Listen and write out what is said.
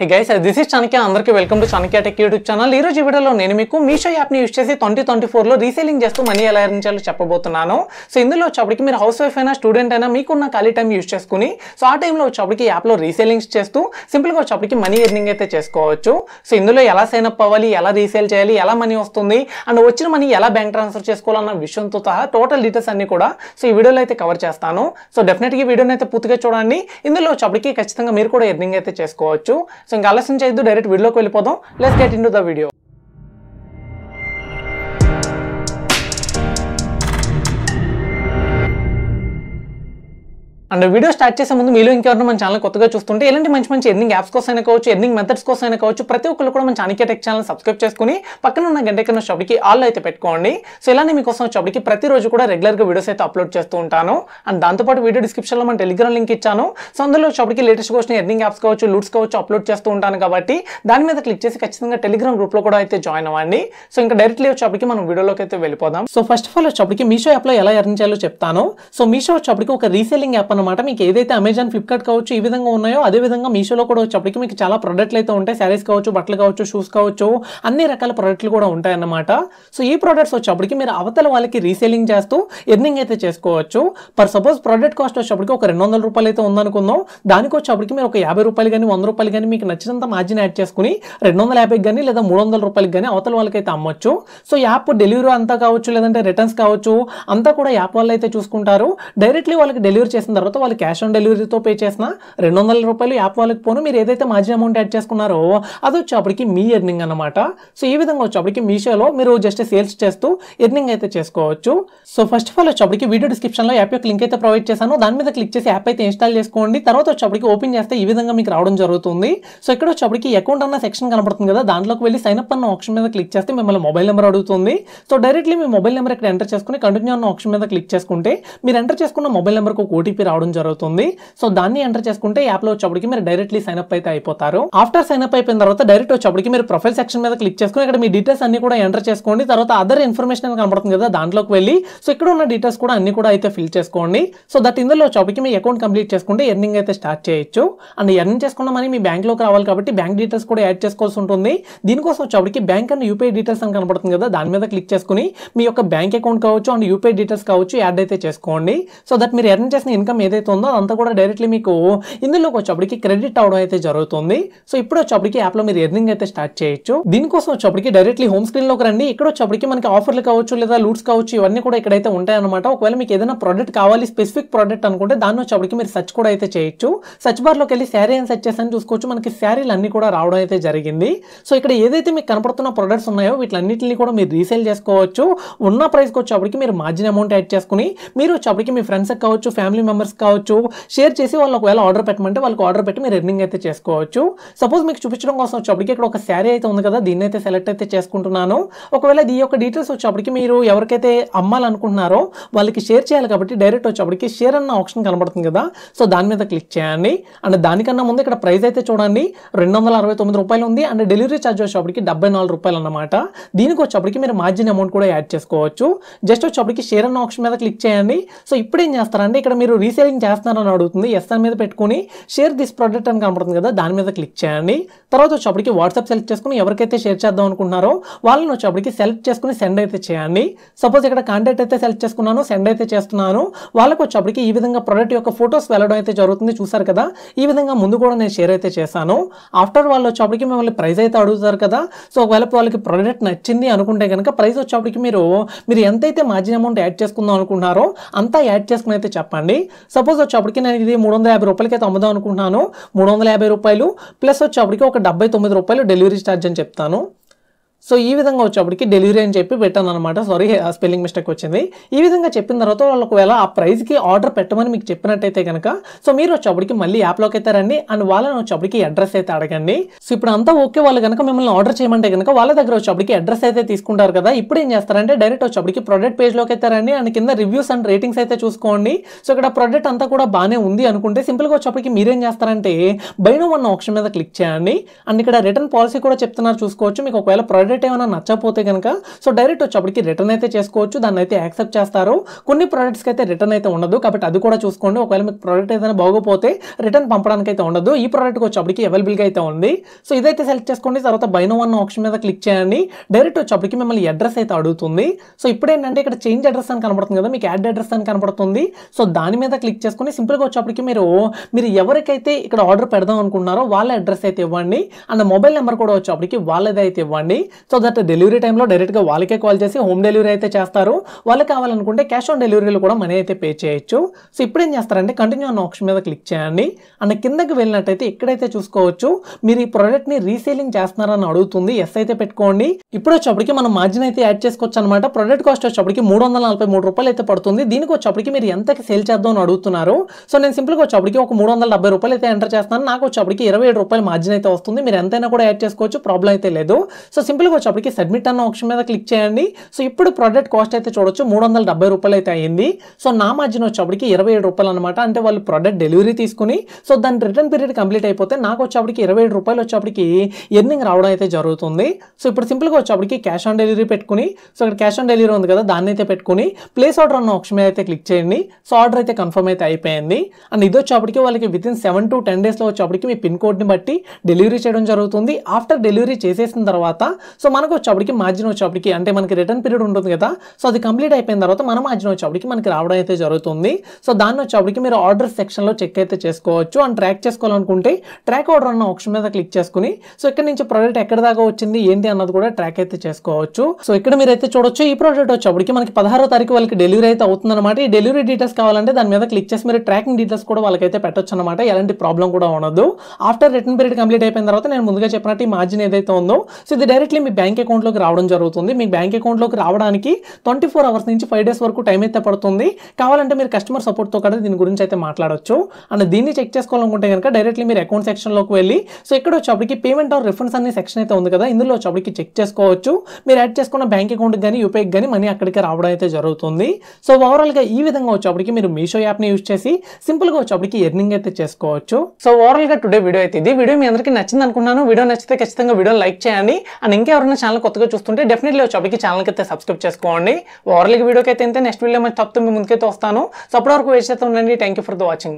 hey guys this is Chanakya అందరికీ welcome to Chanakya tech YouTube channel ఈ రోజు వీడియోలో నేను మీకు మీషో యాప్ని యూస్ చేసి ట్వంటీ ట్వంటీ ఫోర్లో రీసేలింగ్ చేస్తూ మనీ ఎలా చేయాలో చెప్పబోతున్నాను సో ఇందులో వచ్చేప్పటికి మీరు హౌస్ వైఫ్ అయినా స్టూడెంట్ అయినా మీకున్న ఖాళీ టైం యూస్ చేసుకుని సో ఆ టైంలో వచ్చేప్పటికి యాప్లో రీసేలింగ్స్ చేస్తూ సింపుల్గా వచ్చేప్పటికి మనీ ఎర్నింగ్ అయితే చేసుకోవచ్చు సో ఇందులో ఎలా సైన్ అప్ అవ్వాలి ఎలా రీసేల్ చేయాలి ఎలా మనీ వస్తుంది అండ్ వచ్చిన మనీ ఎలా బ్యాంక్ ట్రాన్స్ఫర్ చేసుకోవాలన్న విషయంతో సహా టోటల్ డీటెయిల్స్ అన్ని కూడా సో ఈ వీడియోలో అయితే కవర్ చేస్తాను సో డెఫినెట్గా వీడియోని అయితే పూర్తిగా చూడండి ఇందులో వచ్చేప్పటికి ఖచ్చితంగా మీరు కూడా ఎర్నింగ్ అయితే చేసుకోవచ్చు సో ఇంకా ఆలస్యం చేయొద్దు డైరెక్ట్ వీడియోకి వెళ్ళిపోదాం let's get in the video and video start చేసే ముందు మీలో ఇంకెవరైనా మన ఛానల్ కొత్తగా చూస్తుంటే ఇలాంటి మంచి మంచి ఎర్నింగ్ యాప్స్ కోసం అయినా కావచ్చు ఎర్నింగ్ మెథడ్స్ కోసం అయినా కావచ్చు ప్రతి ఒక్కరు కూడా మన ఛానల్ టెక్ ఛానల్ సబ్స్క్రైబ్ చేసుకుని పక్కన ఉన్న గంట కన్నా షబ్డికి ఆల్ అయితే పెట్టుకోండి సో ఇలానే మీకోసం ప్రతి ప్రతిరోజు కూడా రెగ్యులర్గా వీడియోస్ అయితే అప్లోడ్ చేస్తూ ఉంటాను అండ్ దాంతోపాటు వీడియో డిస్క్రిప్షన్లో మన టెలిగ్రామ్ లింక్ ఇచ్చాను సో అందులో షబ్డికి లేటెస్ట్ కోసం ఎర్నింగ్ యాప్స్ కావచ్చు లూట్స్ కావచ్చు అప్లోడ్ చేస్తూ ఉంటాను కాబట్టి దాని మీద క్లిక్ చేసి ఖచ్చితంగా టెలిగ్రామ్ గ్రూప్లో కూడా అయితే జాయిన్ అవ్వండి సో ఇంకా డైరెక్ట్లీ వచ్చేప్పటికి మనం వీడియోలోకి అయితే వెళ్ళిపోదాం సో ఫస్ట్ ఆఫ్ ఆల్ వచ్చేప్పటికి మీషో యాప్లో ఎలా ఎర్న్ చేయాలో చెప్తాను సో మీషో వచ్చేప్పటికి ఒక రీసెల్లింగ్ యాప్ అనమాట అనమాట మీకు ఏదైతే అమెజాన్ ఫ్లిప్కార్ట్ కావచ్చు ఈ విధంగా ఉన్నాయో అదే విధంగా మీషోలో కూడా వచ్చేప్పటికి మీకు చాలా ప్రొడక్ట్లు అయితే ఉంటాయి శారీస్ కావచ్చు బట్టలు కావచ్చు షూస్ కావచ్చు అన్ని రకాల ప్రోడక్ట్లు కూడా ఉంటాయన్నమాట సో ఈ ప్రోడక్ట్స్ వచ్చేప్పటికి మీరు అవతల వాళ్ళకి రీసేలింగ్ చేస్తూ ఎర్నింగ్ అయితే చేసుకోవచ్చు పర్ సపోజ్ ప్రోడక్ట్ కాస్ట్ వచ్చేప్పటికి ఒక రెండు వందల రూపాయలు అయితే ఉందనుకుందాం దానికి వచ్చేప్పటికి మీరు ఒక యాభై రూపాయలు కానీ వంద రూపాయలు కానీ మీకు నచ్చినంత మార్జిన్ యాడ్ చేసుకుని రెండు వందల యాభైకి కానీ లేదా మూడు వందల రూపాయలకి కానీ అవతల వాళ్ళకైతే అమ్మొచ్చు సో యాప్ డెలివరీ అంతా కావచ్చు లేదంటే రిటర్న్స్ కావచ్చు అంతా కూడా యాప్ వాళ్ళు అయితే చూసుకుంటారు డైరెక్ట్లీ వాళ్ళకి డెలివరీ చేసిన తర్వాత తర్వాత వాళ్ళు క్యాష్ ఆన్ డెలివరీతో పే చేసిన రెండు వందల రూపాయలు యాప్ వాళ్ళకి పోను మీరు ఏదైతే మాజీ అమౌంట్ యాడ్ చేసుకున్నారో అది వచ్చేప్పటికి మీ ఎర్నింగ్ అనమాట సో ఈ విధంగా వచ్చేప్పటికి మీషోలో మీరు జస్ట్ సేల్స్ చేస్తూ ఎర్నింగ్ అయితే చేసుకోవచ్చు సో ఫస్ట్ ఆఫ్ ఆల్ వచ్చేప్పటికి వీడియో డిస్క్రిప్షన్లో యాప్ యొక్క లింక్ అయితే ప్రొవైడ్ చేశాను దాని మీద క్లిక్ చేసి యాప్ అయితే ఇన్స్టాల్ చేసుకోండి తర్వాత వచ్చేప్పటికి ఓపెన్ చేస్తే ఈ విధంగా మీకు రావడం జరుగుతుంది సో ఇక్కడ వచ్చేప్పటికి అకౌంట్ అన్న సెక్షన్ కనబడుతుంది కదా దాంట్లోకి వెళ్ళి సైన్అప్ అన్న ఆప్షన్ మీద క్లిక్ చేస్తే మిమ్మల్ని మొబైల్ నెంబర్ అడుగుతుంది సో డైరెక్ట్లీ మీ మొబైల్ నెంబర్ ఇక్కడ ఎంటర్ చేసుకుని కంటిన్యూ అన్న ఆప్షన్ మీద క్లిక్ చేసుకుంటే మీరు ఎంటర్ చేసుకున్న మొబైల్ నెంబర్కి ఒక ఓటీపీ రావడం జరుగుతుంది సో దాన్ని ఎంటర్ చేసుకుంటే యాప్లో వచ్చేప్పటికి మీరు డైరెక్ట్లీ సైన్ అప్ అయితే అయిపోతారు ఆఫ్టర్ సైన్ అప్ అయిపోయిన తర్వాత డైరెక్ట్ వచ్చేప్పటికి మీరు ప్రొఫైల్ సెక్షన్ మీద క్లిక్ చేసుకుని ఇక్కడ మీ డీటెయిల్స్ అన్ని కూడా ఎంటర్ చేసుకోండి తర్వాత అదర్ ఇన్ఫర్మేషన్ కనబడుతుంది కదా దాంట్లోకి వెళ్ళి సో ఇక్కడ ఉన్న డీటెయిల్స్ కూడా అన్ని కూడా అయితే ఫిల్ చేసుకోండి సో దట్ ఇందులో వచ్చేప్పటికి మీ అకౌంట్ కంప్లీట్ చేసుకుంటే ఎర్నింగ్ అయితే స్టార్ట్ చేయొచ్చు అండ్ ఎర్నింగ్ చేసుకున్న మనీ మీ బ్యాంక్లోకి రావాలి కాబట్టి బ్యాంక్ డీటెయిల్స్ కూడా యాడ్ చేసుకోవాల్సి ఉంటుంది దీనికోసం వచ్చేప్పటికి బ్యాంక్ అండ్ యూపీఐ డీటెయిల్స్ అని కనబడుతుంది కదా దాని మీద క్లిక్ చేసుకుని మీ యొక్క బ్యాంక్ అకౌంట్ కావచ్చు అండ్ యూపీఐ డీటెయిల్స్ కావచ్చు యాడ్ అయితే చేసుకోండి సో దట్ మీరు ఎర్న్ చేసిన ఇన్కమ్ ఏదైతే ఉందో అదంతా కూడా డైరెక్ట్లీ మీకు ఇందులోకి వచ్చేప్పటికి క్రెడిట్ అవడం అయితే జరుగుతుంది సో ఇప్పుడు వచ్చేప్పటికి లో మీరు ఎర్నింగ్ అయితే స్టార్ట్ చేయొచ్చు దీనికోసం వచ్చేప్పటికి డైరెక్ట్లీ హోమ్ స్క్రీన్ లోకి రండి ఇక్కడ వచ్చేప్పటికి మనకి ఆఫర్లు కావచ్చు లేదా లూట్స్ కావచ్చు ఇవన్నీ కూడా ఇక్కడైతే ఉంటాయన్నమాట ఒకవేళ మీకు ఏదైనా ప్రోడక్ట్ కావాలి స్పెసిఫిక్ ప్రోడక్ట్ అనుకుంటే దాన్ని వచ్చేప్పటికి మీరు సర్చ్ కూడా అయితే చేయొచ్చు బార్ లోకి వెళ్ళి శారీ అని సెర్చ్ చేసాను చూసుకోవచ్చు మనకి శారీలు అన్ని కూడా రావడం అయితే జరిగింది సో ఇక్కడ ఏదైతే మీకు కనపడుతున్న ప్రోడక్ట్స్ ఉన్నాయో వీటిలన్నింటినీ కూడా మీరు రీసేల్ చేసుకోవచ్చు ఉన్న ప్రైస్కి వచ్చేప్పటికి మీరు మార్జిన్ అమౌంట్ యాడ్ చేసుకుని మీరు వచ్చేప్పటికి మీ ఫ్రెండ్స్ కావచ్చు ఫ్యామిలీ మెంబర్స్ కావచ్చు షేర్ చేసి వాళ్ళు ఒకవేళ ఆర్డర్ పెట్టమంటే వాళ్ళకి ఆర్డర్ పెట్టి మీరు ఎర్నింగ్ అయితే చేసుకోవచ్చు సపోజ్ మీకు చూపించడం కోసం వచ్చేప్పటికి ఇక్కడ ఒక శారీ అయితే ఉంది కదా దీన్ని అయితే సెలెక్ట్ అయితే చేసుకుంటున్నాను ఒకవేళ ఈ యొక్క డీటెయిల్స్ వచ్చేప్పటికి మీరు ఎవరికైతే అమ్మాలనుకుంటున్నారో వాళ్ళకి షేర్ చేయాలి కాబట్టి డైరెక్ట్ వచ్చేప్పటికి షేర్ అన్న ఆప్షన్ కనబడుతుంది కదా సో దాని మీద క్లిక్ చేయండి అండ్ దానికన్నా ముందు ఇక్కడ ప్రైస్ అయితే చూడండి రెండు వందల అరవై తొమ్మిది రూపాయలు ఉంది అండ్ డెలివరీ ఛార్జ్ వచ్చేప్పటికి డెబ్బై నాలుగు రూపాయలు అనమాట దీనికి వచ్చేప్పటికి మీరు మార్జిన్ అమౌంట్ కూడా యాడ్ చేసుకోవచ్చు జస్ట్ వచ్చేప్పటికి షేర్ అన్న ఆప్షన్ మీద క్లిక్ చేయండి సో ఇప్పుడు ఏం చేస్తారంటే ఇక్కడ మీరు రీసేల్ రీటైలింగ్ చేస్తున్నారని అడుగుతుంది ఎస్ దాని మీద పెట్టుకుని షేర్ దిస్ ప్రోడక్ట్ అని కనబడుతుంది కదా దాని మీద క్లిక్ చేయండి తర్వాత వచ్చేప్పటికి వాట్సాప్ సెలెక్ట్ చేసుకుని ఎవరికైతే షేర్ చేద్దాం అనుకుంటున్నారో వాళ్ళని వచ్చేప్పటికి సెలెక్ట్ చేసుకుని సెండ్ అయితే చేయండి సపోజ్ ఇక్కడ కాంటాక్ట్ అయితే సెలెక్ట్ చేసుకున్నాను సెండ్ అయితే చేస్తున్నాను వాళ్ళకి వచ్చేప్పటికి ఈ విధంగా ప్రోడక్ట్ యొక్క ఫొటోస్ వెళ్ళడం అయితే జరుగుతుంది చూసారు కదా ఈ విధంగా ముందు కూడా నేను షేర్ అయితే చేశాను ఆఫ్టర్ వాళ్ళు వచ్చేప్పటికి మిమ్మల్ని ప్రైజ్ అయితే అడుగుతారు కదా సో ఒకవేళ వాళ్ళకి ప్రోడక్ట్ నచ్చింది అనుకుంటే కనుక ప్రైజ్ వచ్చేప్పటికి మీరు మీరు ఎంతైతే మార్జిన్ అమౌంట్ యాడ్ చేసుకుందాం అనుకున్నారో అంతా యాడ్ చేసుకుని అయితే చెప్పండి సపోజ్ వచ్చేప్పటికి నేను ఇది మూడు వందల యాభై రూపాయలకైతే అమ్ముదాం అనుకుంటున్నాను మూడు వందల యాభై రూపాయలు ప్లస్ వచ్చేప్పటికి ఒక డెబ్బై తొమ్మిది రూపాయలు డెలివరీ ఛార్జ్ అని చెప్తాను సో ఈ విధంగా వచ్చేప్పటికి డెలివరీ అని చెప్పి పెట్టాను అనమాట సారీ స్పెల్లింగ్ మిస్టేక్ వచ్చింది ఈ విధంగా చెప్పిన తర్వాత వాళ్ళు ఒకవేళ ఆ ప్రైస్కి ఆర్డర్ పెట్టమని మీకు చెప్పినట్టయితే కనుక సో మీరు వచ్చేప్పటికి మళ్ళీ యాప్లోకి అయితే రండి అండ్ వాళ్ళని వచ్చేప్పటికి అడ్రస్ అయితే అడగండి సో ఇప్పుడు అంతా ఓకే వాళ్ళు కనుక మిమ్మల్ని ఆర్డర్ చేయమంటే కనుక వాళ్ళ దగ్గర వచ్చేప్పటికి అడ్రస్ అయితే తీసుకుంటారు కదా ఇప్పుడు ఏం చేస్తారంటే డైరెక్ట్ వచ్చేప్పటికి ప్రొడక్ట్ పేజ్లోకి అయితే రండి అండ్ కింద రివ్యూస్ అండ్ రేటింగ్స్ అయితే చూసుకోండి సో ఇక్కడ ప్రొడక్ట్ అంతా కూడా బాగానే ఉంది అనుకుంటే సింపుల్గా వచ్చేప్పటికి మీరేం చేస్తారంటే బైన వన్ ఆప్షన్ మీద క్లిక్ చేయండి అండ్ ఇక్కడ రిటర్న్ పాలసీ కూడా చెప్తున్నారు చూసుకోవచ్చు మీకు ఒకవేళ ప్రొడక్ట్ ప్రోడక్ట్ ఏమైనా నచ్చకపోతే కనుక సో డైరెక్ట్ వచ్చేప్పటికి రిటర్న్ అయితే చేసుకోవచ్చు దాన్ని అయితే యాక్సెప్ట్ చేస్తారు కొన్ని ప్రోడక్ట్స్కి అయితే రిటర్న్ అయితే ఉండదు కాబట్టి అది కూడా చూసుకోండి ఒకవేళ మీకు ప్రోడక్ట్ ఏదైనా బాగోపోతే రిటర్న్ పంపడానికి అయితే ఉండదు ఈ ప్రోడక్ట్కి వచ్చేప్పటికి అవైలబుల్గా అయితే ఉంది సో ఇదైతే సెలెక్ట్ చేసుకోండి తర్వాత బైనో వన్ ఆప్షన్ మీద క్లిక్ చేయండి డైరెక్ట్ వచ్చేప్పటికి మిమ్మల్ని అడ్రస్ అయితే అడుగుతుంది సో ఇప్పుడు ఏంటంటే ఇక్కడ చేంజ్ అడ్రస్ అని కనబడుతుంది కదా మీకు యాడ్ అడ్రస్ అని కనబడుతుంది సో దాని మీద క్లిక్ చేసుకుని సింపుల్గా వచ్చేప్పటికి మీరు మీరు ఎవరికైతే ఇక్కడ ఆర్డర్ పెడదాం అనుకుంటున్నారో వాళ్ళ అడ్రస్ అయితే ఇవ్వండి అండ్ మొబైల్ నెంబర్ కూడా వచ్చేప్పటికి వాళ్ళది అయితే ఇవ్వండి సో దట్ డెలివరీ టైంలో డైరెక్ట్గా వాళ్ళకే కాల్ చేసి హోమ్ డెలివరీ అయితే చేస్తారు వాళ్ళకి కావాలనుకుంటే క్యాష్ ఆన్ డెలివరీలు కూడా మనీ అయితే పే చేయొచ్చు సో ఇప్పుడు ఏం చేస్తారంటే కంటిన్యూ అన్న ఆప్షన్ మీద క్లిక్ చేయండి అండ్ కిందకి వెళ్ళినట్టయితే ఇక్కడైతే చూసుకోవచ్చు మీరు ఈ ప్రోడక్ట్ని రీసేలింగ్ చేస్తున్నారని అడుగుతుంది ఎస్ అయితే పెట్టుకోండి ఇప్పుడు వచ్చేప్పటికి మనం మార్జిన్ అయితే యాడ్ చేసుకోవచ్చు అనమాట ప్రోడక్ట్ కాస్ట్ వచ్చేప్పటికి మూడు వందల నలభై మూడు రూపాయలు అయితే పడుతుంది దీనికి వచ్చేప్పటికి మీరు ఎంత సేల్ చేద్దాం అని అడుగుతున్నారు సో నేను సింపుల్గా వచ్చేప్పటికి ఒక మూడు వందల డెబ్బై రూపాయలు అయితే ఎంటర్ చేస్తాను నాకు వచ్చేప్పటికి ఇరవై ఏడు రూపాయలు మార్జిన్ అయితే వస్తుంది మీరు ఎంతైనా కూడా యాడ్ చేసుకోవచ్చు ప్రాబ్లం అయితే లేదు సో సింపుల్గా వచ్చి అప్పటికి సబ్మిట్ అన్న ఆప్షన్ మీద క్లిక్ చేయండి సో ఇప్పుడు ప్రోడక్ట్ కాస్ట్ అయితే చూడొచ్చు మూడు వందల డెబ్బై రూపాయలు అయితే అయింది సో నా మార్జిన్ వచ్చేప్పటికి ఇరవై ఏడు రూపాయలు అనమాట అంటే వాళ్ళు ప్రోడక్ట్ డెలివరీ తీసుకుని సో దాని రిటర్న్ పీరియడ్ కంప్లీట్ అయిపోతే నాకు వచ్చేప్పటికి ఇరవై ఏడు రూపాయలు వచ్చేప్పటికి ఎర్నింగ్ రావడం అయితే జరుగుతుంది సో ఇప్పుడు సింపుల్గా వచ్చేప్పటికి క్యాష్ ఆన్ డెలివరీ పెట్టుకుని సో ఇక్కడ క్యాష్ ఆన్ డెలివరీ ఉంది కదా దాన్ని అయితే పెట్టుకుని ప్లేస్ ఆర్డర్ అన్న ఆప్షన్ మీద అయితే క్లిక్ చేయండి సో ఆర్డర్ అయితే కన్ఫర్మ్ అయితే అయిపోయింది అండ్ ఇది వచ్చేప్పటికి వాళ్ళకి within seven to ten డేస్లో వచ్చేప్పటికి మీ పిన్ కోడ్ని బట్టి డెలివరీ చేయడం జరుగుతుంది ఆఫ్టర్ డెలివరీ చేసేసిన తర్వాత సో మనకు వచ్చేప్పటికి మార్జిన్ వచ్చేప్పటికి అంటే మనకి రిటర్న్ పీరియడ్ ఉంటుంది కదా సో అది కంప్లీట్ అయిపోయిన తర్వాత మన మార్జిన్ వచ్చేప్పటికి మనకి రావడం అయితే జరుగుతుంది సో దాన్ని వచ్చేప్పటికి మీరు ఆర్డర్ సెక్షన్లో చెక్ అయితే చేసుకోవచ్చు అండ్ ట్రాక్ చేసుకోవాలనుకుంటే ట్రాక్ ఆర్డర్ అన్న ఆప్షన్ మీద క్లిక్ చేసుకుని సో ఇక్కడ నుంచి ప్రోడక్ట్ ఎక్కడ దాకా వచ్చింది ఏంటి అన్నది కూడా ట్రాక్ అయితే చేసుకోవచ్చు సో ఇక్కడ మీరు అయితే చూడొచ్చు ఈ ప్రోడక్ట్ వచ్చేప్పటికి మనకి పదహారో తారీఖు వాళ్ళకి డెలివరీ అయితే అవుతుందన్నమాట ఈ డెలివరీ డీటెయిల్స్ కావాలంటే దాని మీద క్లిక్ చేసి మీరు ట్రాకింగ్ డీటెయిల్స్ కూడా వాళ్ళకైతే పెట్టొచ్చు అనమాట ఎలాంటి ప్రాబ్లం కూడా ఉండదు ఆఫ్టర్ రిటర్న్ పీరియడ్ కంప్లీట్ అయిపోయిన తర్వాత నేను ముందుగా చెప్పినట్టు ఈ మార్జిన్ ఏదైతే ఉందో సో ఇది డైరెక్ట్లీ మీ బ్యాంక్ అకౌంట్లోకి రావడం జరుగుతుంది మీ బ్యాంక్ అకౌంట్లోకి రావడానికి ట్వంటీ ఫోర్ అవర్స్ నుంచి ఫైవ్ డేస్ వరకు టైం అయితే పడుతుంది కావాలంటే మీరు కస్టమర్ సపోర్ట్తో కూడా దీని గురించి అయితే మాట్లాడవచ్చు అండ్ దీన్ని చెక్ చేసుకోవాలనుకుంటే కనుక డైరెక్ట్లీ మీరు అకౌంట్ సెక్షన్లోకి వెళ్ళి సో ఇక్కడ వచ్చేప్పటికి పేమెంట్ ఆర్ రిఫండ్స్ అనే సెక్షన్ అయితే ఉంది కదా ఇందులో వచ్చేప్పటికి చెక్ చేసుకోవచ్చు మీరు యాడ్ చేసుకున్న బ్యాంక్ అకౌంట్కి కానీ యూపీఐకి కానీ మనీ అక్కడికి రావడం అయితే జరుగుతుంది సో ఓవరాల్గా ఈ విధంగా వచ్చేప్పటికి మీరు మీషో యాప్ని యూజ్ చేసి సింపుల్గా వచ్చేప్పటికి ఎర్నింగ్ అయితే చేసుకోవచ్చు సో ఓవరాల్గా టుడే వీడియో అయితే ఇది వీడియో మీ అందరికీ నచ్చింది అనుకున్నాను వీడియో నచ్చితే ఖచ్చితంగా వీడియో లైక్ చేయండి అండ్ ఇంకా ఎవరైనా ఛానల్ కొత్తగా చూస్తుంటే డెఫినెట్లీ చబికి ఛానల్కి అయితే సబ్స్క్రైబ్ చేసుకోండి ఓవర్లీ వీడియోకి అయితే నెక్స్ట్ వీడియో మంచి తప్పుతో మీ ముందుకైతే వస్తాను సో అప్పటి వరకు వేచి ఉండండి థ్యాంక్ ఫర్ ద వాచింగ్